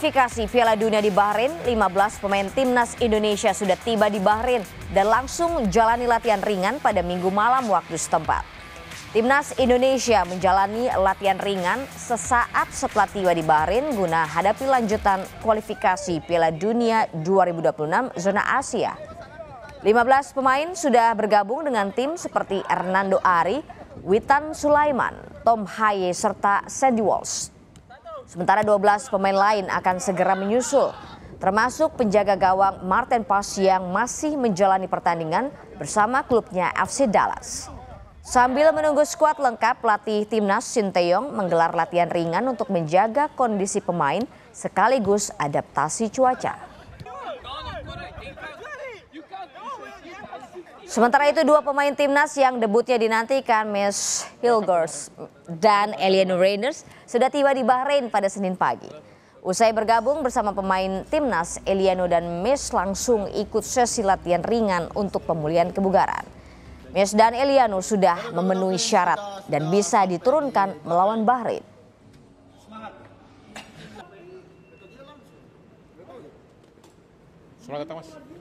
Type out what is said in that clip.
Kualifikasi Piala Dunia di Bahrain, 15 pemain timnas Indonesia sudah tiba di Bahrain dan langsung jalani latihan ringan pada minggu malam waktu setempat. Timnas Indonesia menjalani latihan ringan sesaat setelah tiba di Bahrain guna hadapi lanjutan kualifikasi Piala Dunia 2026 zona Asia. 15 pemain sudah bergabung dengan tim seperti Hernando Ari, Witan Sulaiman, Tom Haye serta Sandy Walsh. Sementara 12 pemain lain akan segera menyusul, termasuk penjaga gawang Martin Pas yang masih menjalani pertandingan bersama klubnya FC Dallas. Sambil menunggu skuad lengkap, pelatih timnas Sinteyong menggelar latihan ringan untuk menjaga kondisi pemain sekaligus adaptasi cuaca. Sementara itu dua pemain timnas yang debutnya dinantikan Miss Hilgers dan Alien Rainers sudah tiba di Bahrain pada Senin pagi. Usai bergabung bersama pemain timnas, Eliano dan Miss langsung ikut sesi latihan ringan untuk pemulihan kebugaran. Miss dan Eliano sudah memenuhi syarat dan bisa diturunkan melawan Bahrain. Semangat, Mas.